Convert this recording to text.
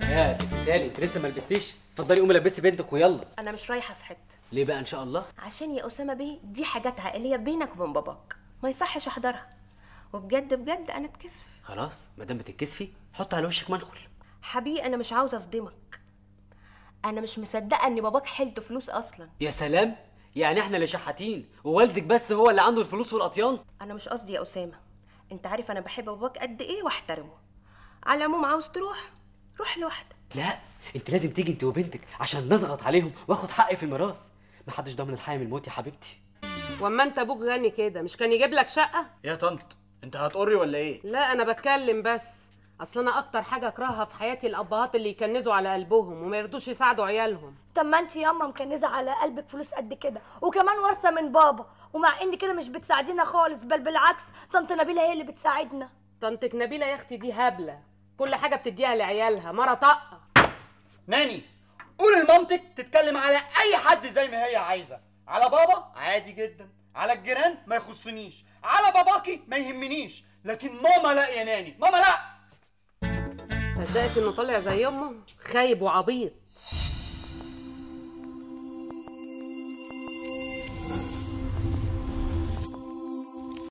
يا ست سالي انت لسه ما لبستيش اتفضلي قومي لبسي بنتك ويلا انا مش رايحه في حته ليه بقى ان شاء الله عشان يا اسامه بيه دي حاجات عائليه بينك وبين باباك ما يصحش احضرها وبجد بجد انا اتكسف خلاص ما دام بتتكسفي حط على وشك ملخل حبيبي انا مش عاوزه اصدمك انا مش مصدقه ان باباك حلت فلوس اصلا يا سلام يعني احنا اللي شحاتين ووالدك بس هو اللي عنده الفلوس والاطيان انا مش قصدي يا اسامه انت عارف انا بحب باباك قد ايه واحترمه على العموم عاوز تروح روح لوحدك لا انت لازم تيجي انت وبنتك عشان نضغط عليهم واخد حقي في الميراث محدش ضامن الحياه من الموت يا حبيبتي واما انت ابوك غني كده مش كان يجيب لك شقه يا طنط انت هتقري ولا ايه لا انا بتكلم بس اصل انا اكتر حاجه اكرهها في حياتي الابهات اللي يكنزوا على قلبهم وما يرضوش يساعدوا عيالهم طب ما انت ياما مكنزه على قلبك فلوس قد كده وكمان ورثه من بابا ومع ان كده مش بتساعدينا خالص بل بالعكس طنط نبيله هي اللي بتساعدنا طنطك نبيله يا اختي دي هبله كل حاجه بتديها لعيالها مره طاقه ناني قول لمامتك تتكلم على اي حد زي ما هي عايزه على بابا عادي جدا على الجيران ما يخصنيش على باباكي ما يهمنيش لكن ماما لا يا ناني ماما لا صدقت انه طالع زي امه خايب وعبيط